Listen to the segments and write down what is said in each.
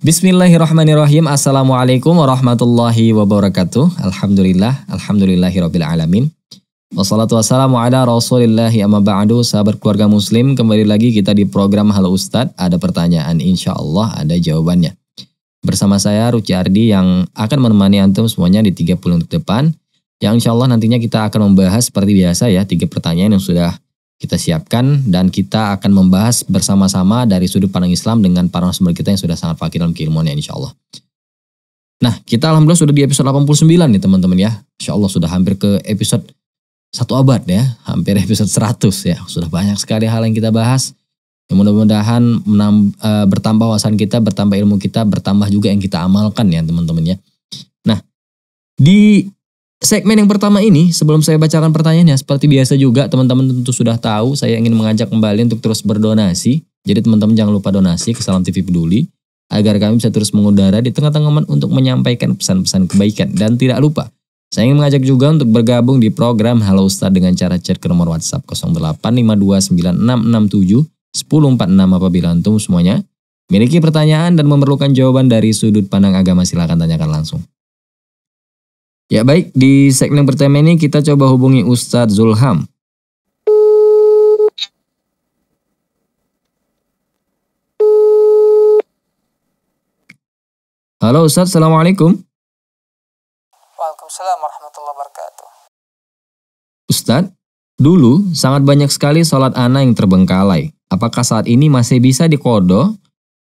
Bismillahirrahmanirrahim. Assalamualaikum warahmatullahi wabarakatuh. Alhamdulillah, alhamdulillahirabbil alamin. Wassalamualaikum warahmatullahi wabarakatuh. rasulillahi Sahabat keluarga muslim kembali lagi kita di program Halo Ustadz Ada pertanyaan insya Allah ada jawabannya Bersama saya Ruci Ardi yang akan menemani antum semuanya di 30 menit depan Yang insya Allah nantinya kita akan membahas seperti biasa ya Tiga pertanyaan yang sudah kita siapkan dan kita akan membahas bersama-sama dari sudut pandang Islam dengan para narasumber kita yang sudah sangat fakir dalam keilmuannya insya Allah. Nah, kita alhamdulillah sudah di episode 89 nih teman-teman ya. Insya Allah sudah hampir ke episode satu abad ya, hampir episode 100 ya. Sudah banyak sekali hal yang kita bahas. Ya, mudah-mudahan eh, bertambah wawasan kita, bertambah ilmu kita, bertambah juga yang kita amalkan ya teman-teman ya. Nah, di segmen yang pertama ini, sebelum saya bacakan pertanyaannya, seperti biasa juga teman-teman tentu sudah tahu, saya ingin mengajak kembali untuk terus berdonasi. Jadi teman-teman jangan lupa donasi ke Salam TV Peduli, agar kami bisa terus mengudara di tengah-tengah umat untuk menyampaikan pesan-pesan kebaikan. Dan tidak lupa, saya ingin mengajak juga untuk bergabung di program Halo Ustadz dengan cara chat ke nomor WhatsApp 085296671046 apabila antum semuanya miliki pertanyaan dan memerlukan jawaban dari sudut pandang agama silahkan tanyakan langsung. Ya baik, di segmen pertama ini kita coba hubungi Ustadz Zulham. Halo Ustadz, Assalamualaikum. Waalaikumsalam warahmatullahi wabarakatuh. Ustadz, dulu sangat banyak sekali sholat anak yang terbengkalai. Apakah saat ini masih bisa dikodo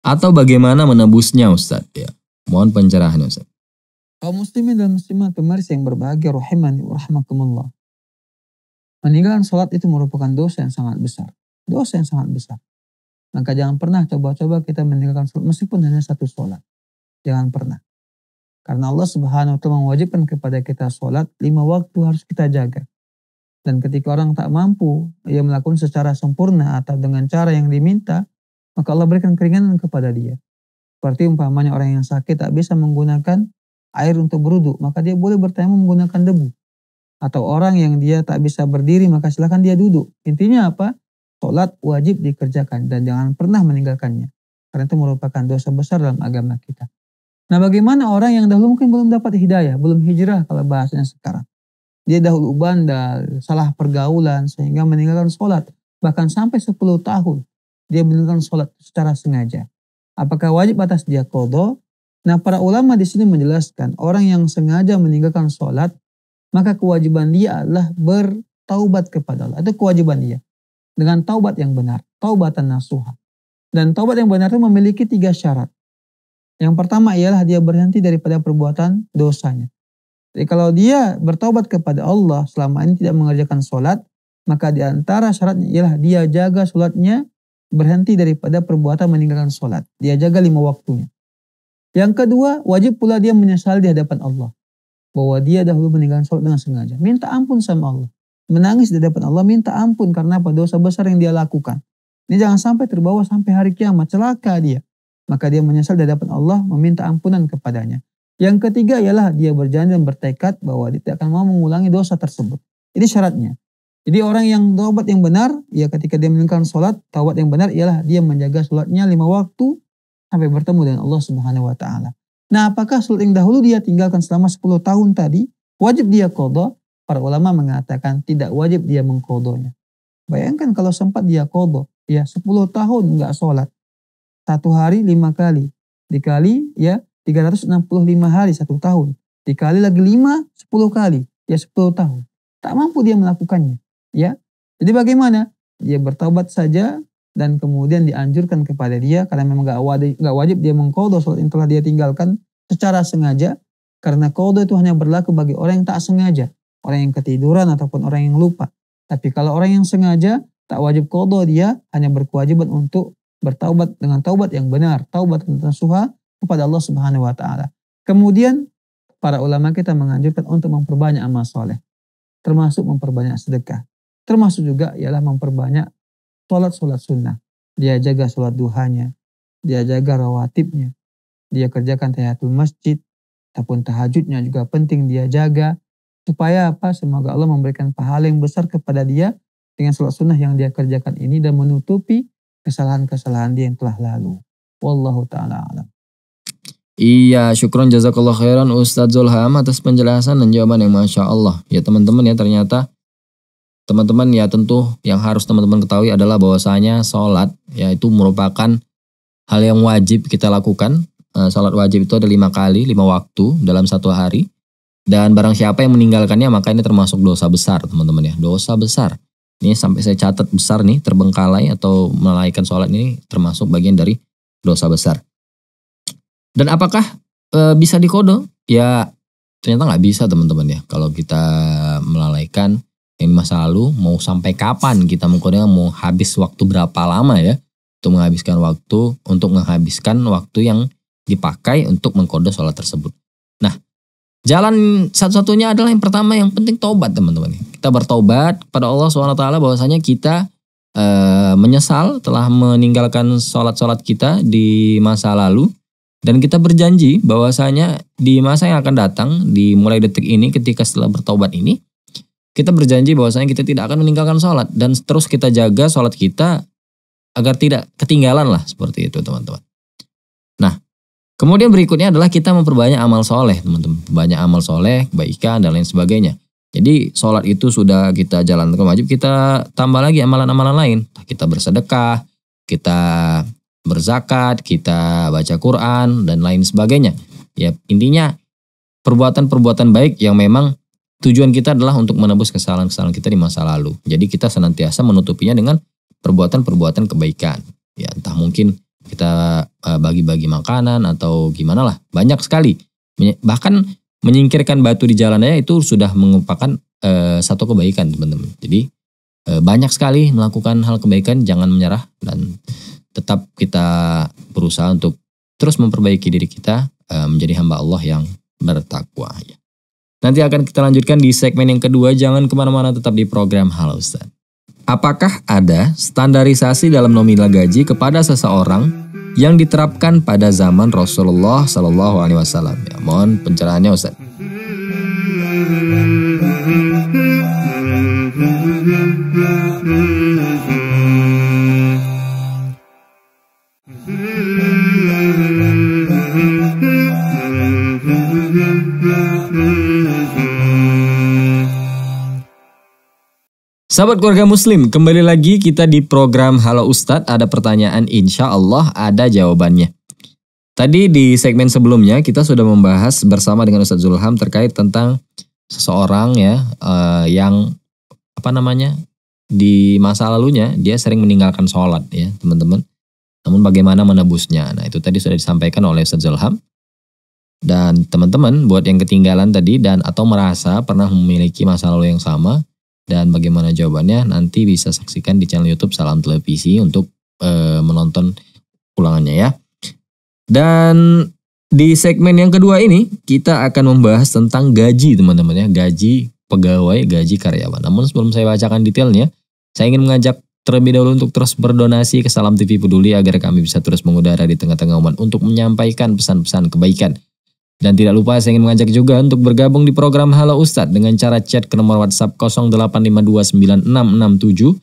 atau bagaimana menebusnya Ustadz? Ya. Mohon pencerahan Ustadz. Kaum muslimin dan muslimat pemaris yang berbahagia rahimani rahmakumullah. Meninggalkan sholat itu merupakan dosa yang sangat besar. Dosa yang sangat besar. Maka jangan pernah coba-coba kita meninggalkan sholat meskipun hanya satu sholat. Jangan pernah. Karena Allah Subhanahu wa taala mewajibkan kepada kita sholat lima waktu harus kita jaga. Dan ketika orang tak mampu, ia melakukan secara sempurna atau dengan cara yang diminta, maka Allah berikan keringanan kepada dia. Seperti umpamanya orang yang sakit tak bisa menggunakan air untuk berudu, maka dia boleh bertemu menggunakan debu. Atau orang yang dia tak bisa berdiri, maka silahkan dia duduk. Intinya apa? Sholat wajib dikerjakan dan jangan pernah meninggalkannya. Karena itu merupakan dosa besar dalam agama kita. Nah bagaimana orang yang dahulu mungkin belum dapat hidayah, belum hijrah kalau bahasanya sekarang. Dia dahulu bandal, salah pergaulan sehingga meninggalkan sholat. Bahkan sampai 10 tahun dia meninggalkan sholat secara sengaja. Apakah wajib atas dia kodo? Nah para ulama di sini menjelaskan orang yang sengaja meninggalkan sholat maka kewajiban dia adalah bertaubat kepada Allah. Itu kewajiban dia. Dengan taubat yang benar, taubatan nasuha. Dan taubat yang benar itu memiliki tiga syarat. Yang pertama ialah dia berhenti daripada perbuatan dosanya. Jadi kalau dia bertobat kepada Allah selama ini tidak mengerjakan sholat, maka di antara syaratnya ialah dia jaga sholatnya berhenti daripada perbuatan meninggalkan sholat. Dia jaga lima waktunya. Yang kedua, wajib pula dia menyesal di hadapan Allah. Bahwa dia dahulu meninggalkan sholat dengan sengaja. Minta ampun sama Allah. Menangis di hadapan Allah, minta ampun karena apa? Dosa besar yang dia lakukan. Ini jangan sampai terbawa sampai hari kiamat. Celaka dia maka dia menyesal di hadapan Allah meminta ampunan kepadanya. Yang ketiga ialah dia berjanji dan bertekad bahwa dia tidak akan mau mengulangi dosa tersebut. Ini syaratnya. Jadi orang yang taubat yang benar, ya ketika dia meninggalkan sholat, taubat yang benar ialah dia menjaga sholatnya lima waktu sampai bertemu dengan Allah Subhanahu Wa Taala. Nah apakah sholat yang dahulu dia tinggalkan selama 10 tahun tadi, wajib dia kodoh? Para ulama mengatakan tidak wajib dia mengkodohnya. Bayangkan kalau sempat dia kodoh, ya 10 tahun nggak sholat satu hari lima kali. Dikali ya 365 hari satu tahun. Dikali lagi lima sepuluh kali. Ya sepuluh tahun. Tak mampu dia melakukannya. Ya. Jadi bagaimana? Dia bertobat saja dan kemudian dianjurkan kepada dia karena memang gak wajib, gak wajib dia mengkodo sholat yang telah dia tinggalkan secara sengaja karena kodo itu hanya berlaku bagi orang yang tak sengaja orang yang ketiduran ataupun orang yang lupa tapi kalau orang yang sengaja tak wajib kodo dia hanya berkewajiban untuk bertaubat dengan taubat yang benar, taubat tentang suha kepada Allah Subhanahu wa taala. Kemudian para ulama kita menganjurkan untuk memperbanyak amal soleh, termasuk memperbanyak sedekah. Termasuk juga ialah memperbanyak sholat-sholat sunnah. Dia jaga sholat duhanya, dia jaga rawatibnya, dia kerjakan tahiyatul masjid, ataupun tahajudnya juga penting dia jaga. Supaya apa? Semoga Allah memberikan pahala yang besar kepada dia dengan sholat sunnah yang dia kerjakan ini dan menutupi kesalahan-kesalahan dia yang telah lalu. Wallahu taala alam. Iya, syukron jazakallah khairan Ustadz Zulham atas penjelasan dan jawaban yang Masya Allah. Ya teman-teman ya ternyata teman-teman ya tentu yang harus teman-teman ketahui adalah bahwasanya sholat ya itu merupakan hal yang wajib kita lakukan. Eh, sholat wajib itu ada lima kali, lima waktu dalam satu hari. Dan barang siapa yang meninggalkannya maka ini termasuk dosa besar teman-teman ya, dosa besar. Ini sampai saya catat besar nih, terbengkalai atau melalaikan sholat ini termasuk bagian dari dosa besar. Dan apakah e, bisa dikode? Ya ternyata nggak bisa teman-teman ya. Kalau kita melalaikan yang di masa lalu, mau sampai kapan kita mengkode? mau habis waktu berapa lama ya? Untuk menghabiskan waktu, untuk menghabiskan waktu yang dipakai untuk mengkode sholat tersebut. Jalan satu-satunya adalah yang pertama yang penting tobat teman-teman. Kita bertobat pada Allah SWT bahwasanya kita e, menyesal telah meninggalkan sholat-sholat kita di masa lalu. Dan kita berjanji bahwasanya di masa yang akan datang, di mulai detik ini ketika setelah bertobat ini, kita berjanji bahwasanya kita tidak akan meninggalkan sholat. Dan terus kita jaga sholat kita agar tidak ketinggalan lah seperti itu teman-teman. Kemudian berikutnya adalah kita memperbanyak amal soleh, teman-teman. Banyak amal soleh, kebaikan, dan lain sebagainya. Jadi sholat itu sudah kita jalankan wajib, kita tambah lagi amalan-amalan lain. Kita bersedekah, kita berzakat, kita baca Quran, dan lain sebagainya. Ya intinya perbuatan-perbuatan baik yang memang tujuan kita adalah untuk menebus kesalahan-kesalahan kita di masa lalu. Jadi kita senantiasa menutupinya dengan perbuatan-perbuatan kebaikan. Ya entah mungkin kita eh, bagi-bagi makanan atau gimana lah banyak sekali bahkan menyingkirkan batu di jalannya itu sudah merupakan e, eh, satu kebaikan teman-teman jadi e, banyak sekali melakukan hal kebaikan jangan menyerah dan tetap kita berusaha untuk terus memperbaiki diri kita e, menjadi hamba Allah yang bertakwa ya. nanti akan kita lanjutkan di segmen yang kedua jangan kemana-mana tetap di program Halo Ustaz Apakah ada standarisasi dalam nominal gaji kepada seseorang yang diterapkan pada zaman Rasulullah Shallallahu Alaihi Wasallam? Ya, mohon pencerahannya Ustaz. Sahabat keluarga muslim, kembali lagi kita di program Halo Ustadz. Ada pertanyaan insya Allah ada jawabannya. Tadi di segmen sebelumnya kita sudah membahas bersama dengan Ustadz Zulham terkait tentang seseorang ya uh, yang apa namanya di masa lalunya dia sering meninggalkan sholat ya teman-teman. Namun bagaimana menebusnya? Nah itu tadi sudah disampaikan oleh Ustadz Zulham. Dan teman-teman buat yang ketinggalan tadi dan atau merasa pernah memiliki masa lalu yang sama, dan bagaimana jawabannya nanti bisa saksikan di channel YouTube Salam Televisi untuk e, menonton ulangannya ya. Dan di segmen yang kedua ini kita akan membahas tentang gaji teman-teman ya, gaji pegawai, gaji karyawan. Namun sebelum saya bacakan detailnya, saya ingin mengajak terlebih dahulu untuk terus berdonasi ke Salam TV Peduli agar kami bisa terus mengudara di tengah-tengah umat untuk menyampaikan pesan-pesan kebaikan dan tidak lupa saya ingin mengajak juga untuk bergabung di program Halo Ustad dengan cara chat ke nomor WhatsApp 085296671046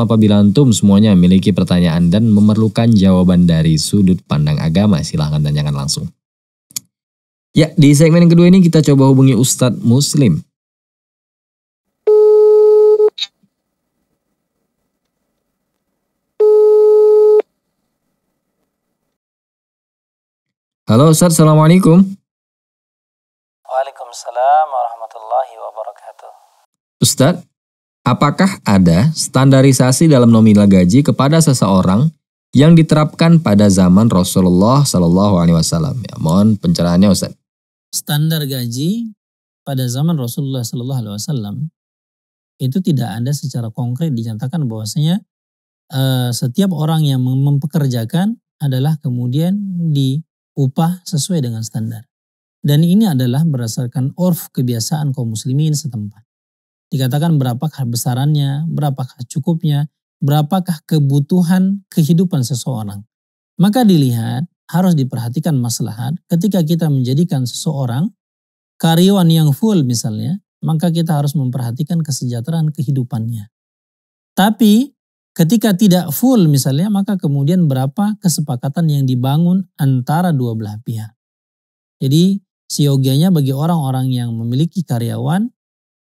apabila antum semuanya memiliki pertanyaan dan memerlukan jawaban dari sudut pandang agama. Silahkan tanyakan langsung. Ya, di segmen yang kedua ini kita coba hubungi Ustadz Muslim Halo Ustaz, Assalamualaikum. Waalaikumsalam warahmatullahi wabarakatuh. Ustaz, apakah ada standarisasi dalam nominal gaji kepada seseorang yang diterapkan pada zaman Rasulullah Shallallahu Alaihi Wasallam. Ya, mohon pencerahannya Ustaz. Standar gaji pada zaman Rasulullah Shallallahu Alaihi Wasallam itu tidak ada secara konkret dinyatakan bahwasanya uh, setiap orang yang mempekerjakan adalah kemudian di upah sesuai dengan standar. Dan ini adalah berdasarkan orf kebiasaan kaum muslimin setempat. Dikatakan berapakah besarannya, berapakah cukupnya, berapakah kebutuhan kehidupan seseorang. Maka dilihat harus diperhatikan maslahat ketika kita menjadikan seseorang karyawan yang full misalnya, maka kita harus memperhatikan kesejahteraan kehidupannya. Tapi Ketika tidak full misalnya, maka kemudian berapa kesepakatan yang dibangun antara dua belah pihak. Jadi siogianya bagi orang-orang yang memiliki karyawan,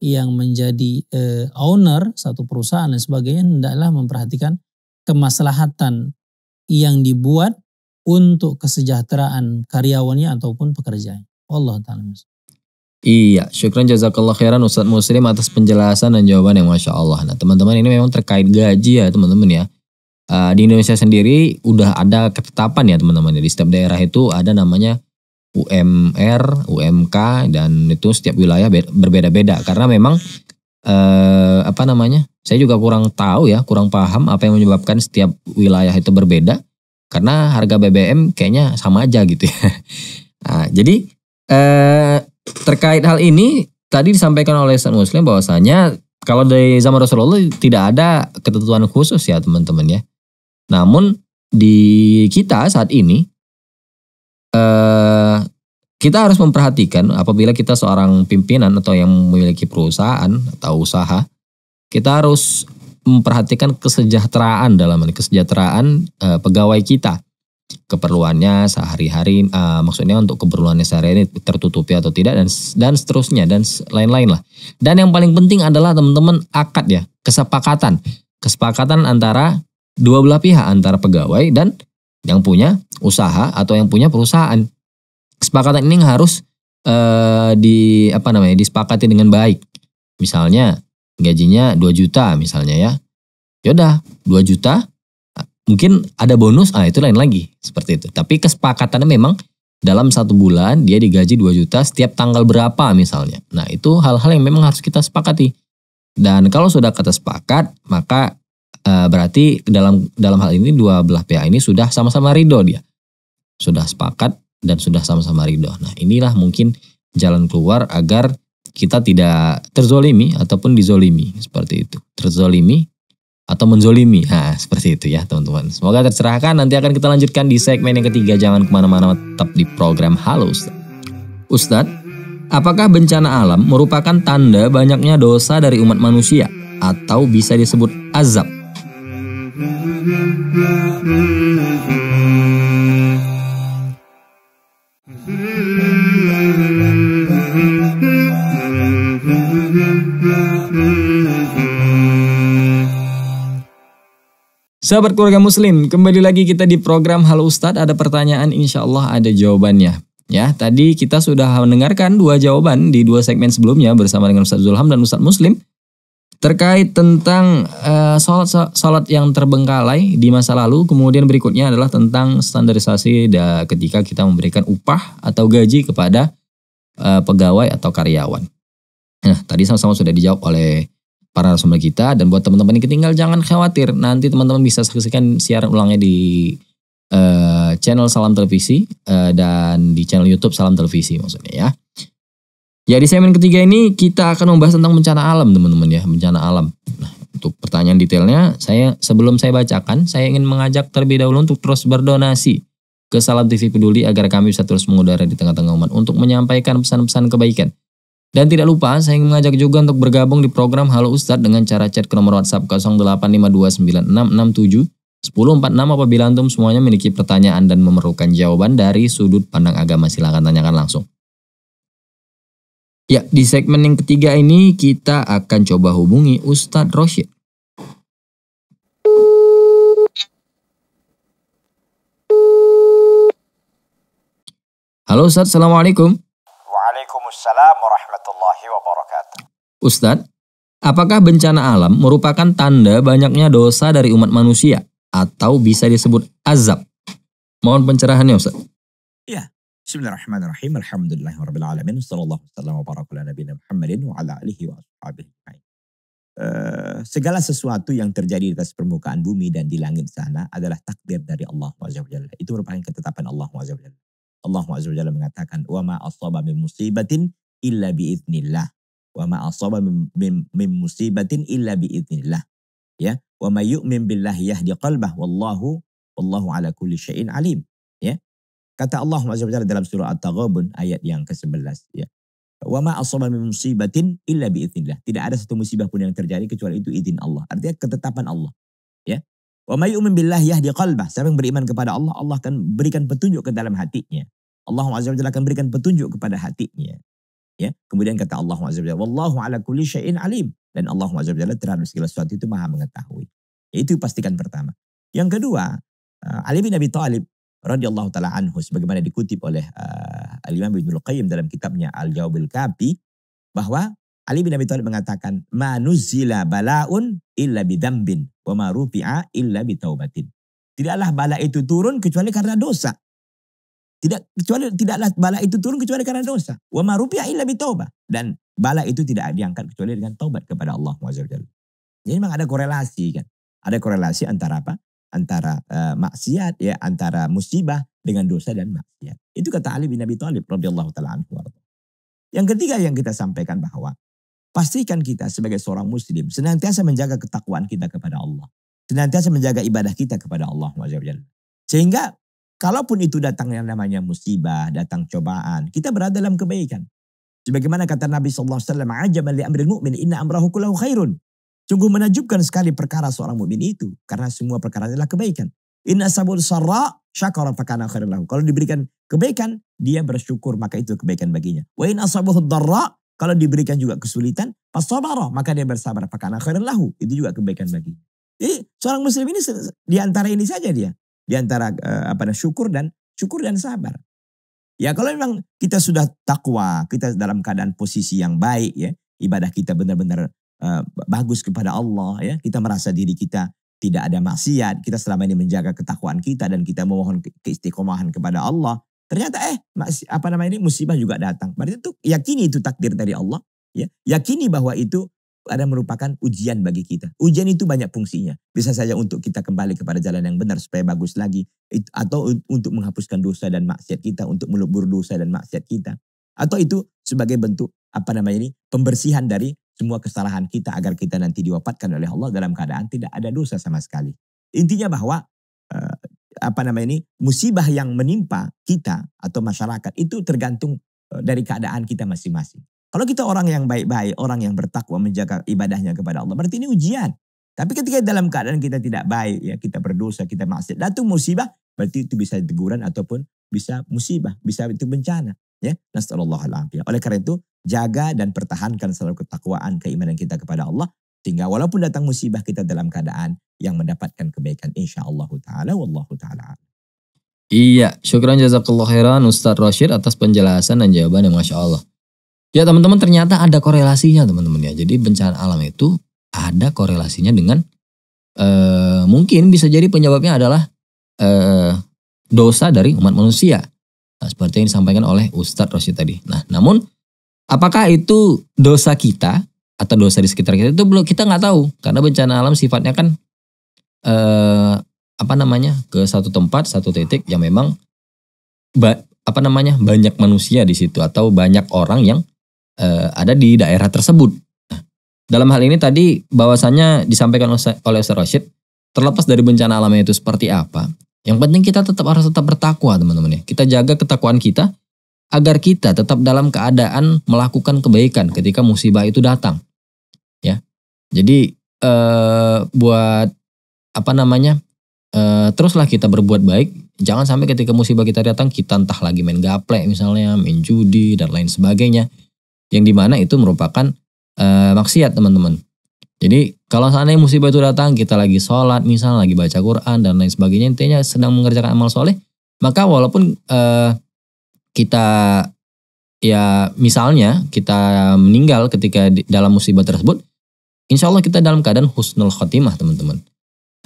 yang menjadi eh, owner satu perusahaan dan sebagainya, hendaklah memperhatikan kemaslahatan yang dibuat untuk kesejahteraan karyawannya ataupun pekerjaan. Allah Ta'ala. Iya, syukran jazakallah khairan Ustaz Muslim atas penjelasan dan jawaban yang Masya Allah. Nah teman-teman ini memang terkait gaji ya teman-teman ya. Uh, di Indonesia sendiri udah ada ketetapan ya teman-teman. Ya. Di setiap daerah itu ada namanya UMR, UMK dan itu setiap wilayah berbeda-beda. Karena memang uh, apa namanya, saya juga kurang tahu ya, kurang paham apa yang menyebabkan setiap wilayah itu berbeda. Karena harga BBM kayaknya sama aja gitu ya. Nah, jadi eh, terkait hal ini tadi disampaikan oleh Ustaz Muslim bahwasanya kalau dari zaman Rasulullah tidak ada ketentuan khusus ya teman-teman ya. Namun di kita saat ini eh, kita harus memperhatikan apabila kita seorang pimpinan atau yang memiliki perusahaan atau usaha, kita harus memperhatikan kesejahteraan dalam kesejahteraan eh, pegawai kita keperluannya sehari-hari uh, maksudnya untuk keperluannya sehari ini tertutupi atau tidak dan dan seterusnya dan lain-lain lah. Dan yang paling penting adalah teman-teman akad ya, kesepakatan. Kesepakatan antara dua belah pihak antara pegawai dan yang punya usaha atau yang punya perusahaan. Kesepakatan ini harus uh, di apa namanya? disepakati dengan baik. Misalnya gajinya 2 juta misalnya ya. Yaudah, 2 juta mungkin ada bonus, ah itu lain lagi seperti itu. Tapi kesepakatannya memang dalam satu bulan dia digaji 2 juta setiap tanggal berapa misalnya. Nah itu hal-hal yang memang harus kita sepakati. Dan kalau sudah kata sepakat, maka e, berarti dalam dalam hal ini dua belah pihak ini sudah sama-sama ridho dia. Sudah sepakat dan sudah sama-sama ridho. Nah inilah mungkin jalan keluar agar kita tidak terzolimi ataupun dizolimi seperti itu. Terzolimi atau menzolimi. Nah, seperti itu ya teman-teman. Semoga tercerahkan. Nanti akan kita lanjutkan di segmen yang ketiga. Jangan kemana-mana, tetap di program Halo Ustadz. Ustadz, apakah bencana alam merupakan tanda banyaknya dosa dari umat manusia? Atau bisa disebut azab? Sahabat keluarga muslim, kembali lagi kita di program Halo Ustadz. Ada pertanyaan, insya Allah ada jawabannya. Ya, tadi kita sudah mendengarkan dua jawaban di dua segmen sebelumnya bersama dengan Ustadz Zulham dan Ustadz Muslim terkait tentang uh, sholat yang terbengkalai di masa lalu. Kemudian berikutnya adalah tentang standarisasi da, ketika kita memberikan upah atau gaji kepada uh, pegawai atau karyawan. Nah, tadi sama-sama sudah dijawab oleh para narasumber kita dan buat teman-teman yang ketinggal jangan khawatir nanti teman-teman bisa saksikan siaran ulangnya di uh, channel Salam Televisi uh, dan di channel YouTube Salam Televisi maksudnya ya. Ya segmen ketiga ini kita akan membahas tentang bencana alam teman-teman ya bencana alam. Nah untuk pertanyaan detailnya saya sebelum saya bacakan saya ingin mengajak terlebih dahulu untuk terus berdonasi ke Salam TV Peduli agar kami bisa terus mengudara di tengah-tengah umat untuk menyampaikan pesan-pesan kebaikan dan tidak lupa, saya ingin mengajak juga untuk bergabung di program Halo Ustadz dengan cara chat ke nomor WhatsApp 085296671046 apabila antum semuanya memiliki pertanyaan dan memerlukan jawaban dari sudut pandang agama silahkan tanyakan langsung. Ya, di segmen yang ketiga ini kita akan coba hubungi Ustadz Roshid. Halo Ustadz, Assalamualaikum. Waalaikumsalam warahmatullahi wabarakatuh. Ustadz, apakah bencana alam merupakan tanda banyaknya dosa dari umat manusia? Atau bisa disebut azab? Mohon pencerahannya Ustaz. Ya, Bismillahirrahmanirrahim. Alhamdulillahirrahmanirrahim. rabbil warahmatullahi Sallallahu wasallam wa baraka ala Muhammadin wa ala alihi wa Uh, segala sesuatu yang terjadi di atas permukaan bumi dan di langit sana adalah takdir dari Allah Azza wa Jalla. Itu merupakan ketetapan Allah Azza wa Jalla. Allah Azza mengatakan, "Wa ma asaba min musibatin illa bi idznillah." Wa ma asaba min, min, min musibatin illa bi idznillah. Ya, wa may yu'min billahi yahdi qalbah wallahu wallahu ala kulli syai'in alim. Ya. Kata Allah Azza dalam surah At-Taghabun ayat yang ke-11, ya. Wa ma asaba min musibatin illa bi idznillah. Tidak ada satu musibah pun yang terjadi kecuali itu izin Allah. Artinya ketetapan Allah. Ya. Wa may yu'min billahi yahdi qalbah. Siapa yang beriman kepada Allah, Allah akan berikan petunjuk ke dalam hatinya. Allah Azza wa Jalla akan berikan petunjuk kepada hatinya. Ya, kemudian kata Allah Azza wa Jalla, "Wallahu ala kulli syai'in alim." Dan Allah Azza wa Jalla terhadap segala sesuatu itu Maha mengetahui. Itu pastikan pertama. Yang kedua, eh, Ali bin Abi Thalib radhiyallahu taala anhu sebagaimana dikutip oleh uh, eh, Al Imam Ibnu Qayyim dalam kitabnya Al Jawabil Kafi bahwa Ali bin Abi Thalib mengatakan, "Manuzila balaun illa bidambin wa marufi'a illa bitaubatin." Tidaklah bala itu turun kecuali karena dosa. Tidak kecuali tidaklah bala itu turun kecuali karena dosa. Wa marufi'a illa bitaubah. Dan bala itu tidak diangkat kecuali dengan taubat kepada Allah Subhanahu Jadi memang ada korelasi kan. Ada korelasi antara apa? Antara uh, maksiat ya, antara musibah dengan dosa dan maksiat. Itu kata Ali bin Abi Thalib radhiyallahu taala anhu. Yang ketiga yang kita sampaikan bahwa Pastikan kita sebagai seorang muslim senantiasa menjaga ketakwaan kita kepada Allah. Senantiasa menjaga ibadah kita kepada Allah. Sehingga kalaupun itu datang yang namanya musibah, datang cobaan, kita berada dalam kebaikan. Sebagaimana kata Nabi SAW, ajaban li amril mu'min inna amrahu kulahu khairun. Sungguh menajubkan sekali perkara seorang mukmin itu karena semua perkara adalah kebaikan. Inna sabul sarra syakara fakana lahu. Kalau diberikan kebaikan, dia bersyukur maka itu kebaikan baginya. Wa inna sabul darra kalau diberikan juga kesulitan, roh maka dia bersabar. Fakana khairan lahu, itu juga kebaikan bagi. Jadi seorang muslim ini di antara ini saja dia. Di antara eh, apa syukur dan syukur dan sabar. Ya kalau memang kita sudah takwa, kita dalam keadaan posisi yang baik ya, ibadah kita benar-benar uh, bagus kepada Allah ya, kita merasa diri kita tidak ada maksiat, kita selama ini menjaga ketakwaan kita dan kita memohon keistiqomahan kepada Allah, Ternyata eh apa namanya ini musibah juga datang. Berarti itu yakini itu takdir dari Allah, ya. Yakini bahwa itu ada merupakan ujian bagi kita. Ujian itu banyak fungsinya. Bisa saja untuk kita kembali kepada jalan yang benar supaya bagus lagi. Atau untuk menghapuskan dosa dan maksiat kita. Untuk melubur dosa dan maksiat kita. Atau itu sebagai bentuk apa namanya ini pembersihan dari semua kesalahan kita agar kita nanti diwafatkan oleh Allah dalam keadaan tidak ada dosa sama sekali. Intinya bahwa eh, apa namanya ini musibah yang menimpa kita atau masyarakat itu tergantung eh, dari keadaan kita masing-masing. Kalau kita orang yang baik-baik, orang yang bertakwa menjaga ibadahnya kepada Allah, berarti ini ujian. Tapi ketika dalam keadaan kita tidak baik, ya kita berdosa, kita maksiat, datang musibah, berarti itu bisa teguran ataupun bisa musibah, bisa itu bencana. Ya, nasallallahu Oleh karena itu, jaga dan pertahankan selalu ketakwaan, keimanan kita kepada Allah sehingga walaupun datang musibah kita dalam keadaan yang mendapatkan kebaikan insya Allah ta'ala. Wallahu ta'ala. Iya, syukran jazakallah khairan Ustaz Rashid atas penjelasan dan jawaban yang Masya Allah. Ya teman-teman ternyata ada korelasinya teman-teman ya. Jadi bencana alam itu ada korelasinya dengan eh, mungkin bisa jadi penyebabnya adalah eh, dosa dari umat manusia. Nah, seperti yang disampaikan oleh Ustadz Rashid tadi. Nah, namun apakah itu dosa kita atau dosa di sekitar kita itu belum kita nggak tahu karena bencana alam sifatnya kan eh, apa namanya ke satu tempat satu titik yang memang ba, apa namanya banyak manusia di situ atau banyak orang yang eh, ada di daerah tersebut nah, dalam hal ini tadi bahwasannya disampaikan oleh Ustaz Rashid terlepas dari bencana alamnya itu seperti apa yang penting kita tetap harus tetap bertakwa teman-teman ya kita jaga ketakwaan kita agar kita tetap dalam keadaan melakukan kebaikan ketika musibah itu datang jadi eh, buat apa namanya? Eh, teruslah kita berbuat baik. Jangan sampai ketika musibah kita datang kita entah lagi main gaplek misalnya, main judi dan lain sebagainya. Yang dimana itu merupakan eh, maksiat teman-teman. Jadi kalau seandainya musibah itu datang, kita lagi sholat misalnya, lagi baca Quran dan lain sebagainya, intinya sedang mengerjakan amal soleh, maka walaupun eh, kita ya misalnya kita meninggal ketika di, dalam musibah tersebut, Insya Allah kita dalam keadaan husnul khotimah teman-teman.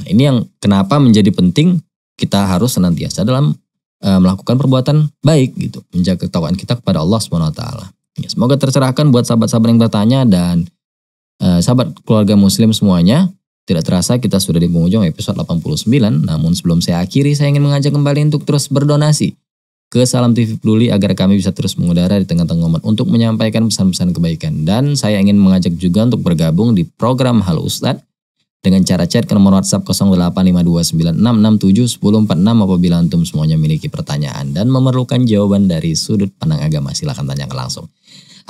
Nah, ini yang kenapa menjadi penting kita harus senantiasa dalam e, melakukan perbuatan baik gitu, menjaga ketakwaan kita kepada Allah swt. Ya, semoga tercerahkan buat sahabat-sahabat yang bertanya dan e, sahabat keluarga muslim semuanya. Tidak terasa kita sudah di penghujung episode 89, namun sebelum saya akhiri saya ingin mengajak kembali untuk terus berdonasi ke Salam TV Peduli agar kami bisa terus mengudara di tengah-tengah umat untuk menyampaikan pesan-pesan kebaikan. Dan saya ingin mengajak juga untuk bergabung di program Halo Ustadz dengan cara chat ke nomor WhatsApp 085296671046 apabila antum semuanya memiliki pertanyaan dan memerlukan jawaban dari sudut pandang agama silahkan tanyakan langsung.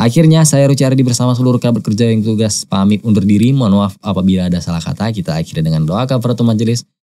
Akhirnya saya Ardi bersama seluruh kerabat kerja yang tugas pamit undur diri. Mohon maaf apabila ada salah kata. Kita akhiri dengan doa kafaratul majelis.